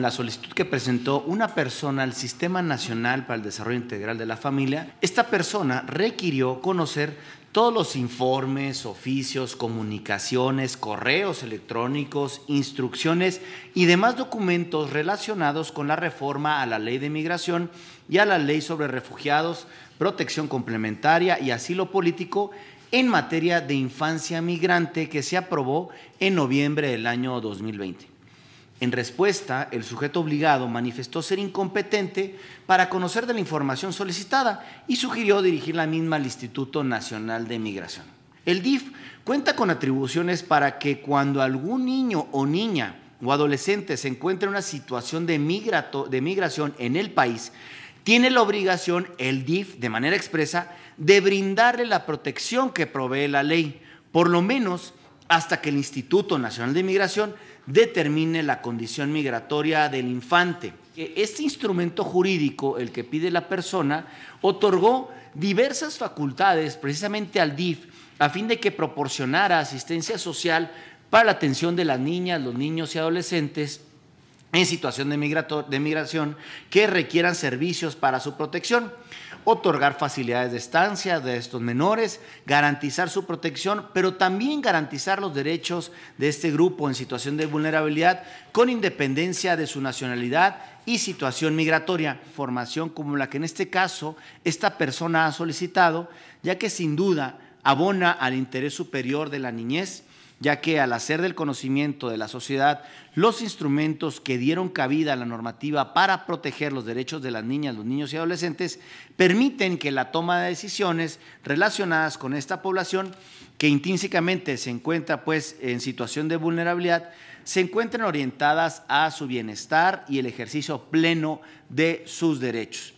La solicitud que presentó una persona al Sistema Nacional para el Desarrollo Integral de la Familia, esta persona requirió conocer todos los informes, oficios, comunicaciones, correos electrónicos, instrucciones y demás documentos relacionados con la reforma a la ley de migración y a la ley sobre refugiados, protección complementaria y asilo político en materia de infancia migrante que se aprobó en noviembre del año 2020. En respuesta, el sujeto obligado manifestó ser incompetente para conocer de la información solicitada y sugirió dirigir la misma al Instituto Nacional de Migración. El DIF cuenta con atribuciones para que cuando algún niño o niña o adolescente se encuentre en una situación de, de migración en el país, tiene la obligación el DIF de manera expresa de brindarle la protección que provee la ley, por lo menos hasta que el Instituto Nacional de Migración determine la condición migratoria del infante. E, este instrumento jurídico, el que pide la persona, otorgó diversas facultades precisamente al DIF a fin de que proporcionara asistencia social para la atención de las niñas, los niños y adolescentes en situación de, de migración que requieran servicios para su protección, otorgar facilidades de estancia de estos menores, garantizar su protección, pero también garantizar los derechos de este grupo en situación de vulnerabilidad con independencia de su nacionalidad y situación migratoria, formación como la que en este caso esta persona ha solicitado, ya que sin duda abona al interés superior de la niñez ya que al hacer del conocimiento de la sociedad los instrumentos que dieron cabida a la normativa para proteger los derechos de las niñas, los niños y adolescentes, permiten que la toma de decisiones relacionadas con esta población, que intrínsecamente se encuentra pues en situación de vulnerabilidad, se encuentren orientadas a su bienestar y el ejercicio pleno de sus derechos.